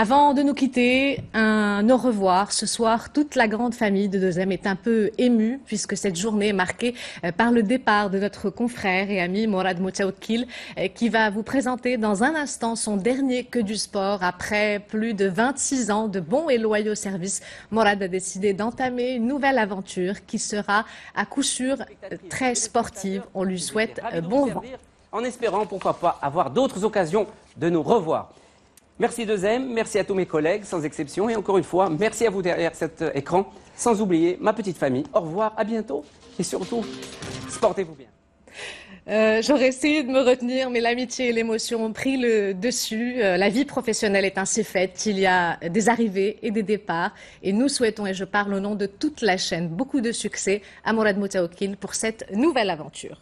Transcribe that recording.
Avant de nous quitter, un au revoir. Ce soir, toute la grande famille de Deuxième est un peu émue puisque cette journée est marquée euh, par le départ de notre confrère et ami Morad Moutaoukil euh, qui va vous présenter dans un instant son dernier que du sport après plus de 26 ans de bons et loyaux services. Morad a décidé d'entamer une nouvelle aventure qui sera à coup sûr euh, très sportive. On lui souhaite bon vent. En espérant, pourquoi pas, avoir d'autres occasions de nous revoir. Merci deuxième, merci à tous mes collègues, sans exception. Et encore une fois, merci à vous derrière cet euh, écran. Sans oublier ma petite famille. Au revoir, à bientôt. Et surtout, sportez-vous bien. Euh, j'aurais essayé de me retenir, mais l'amitié et l'émotion ont pris le dessus. Euh, la vie professionnelle est ainsi faite. Il y a des arrivées et des départs. Et nous souhaitons, et je parle au nom de toute la chaîne, beaucoup de succès à Mourad Moutaoukine pour cette nouvelle aventure.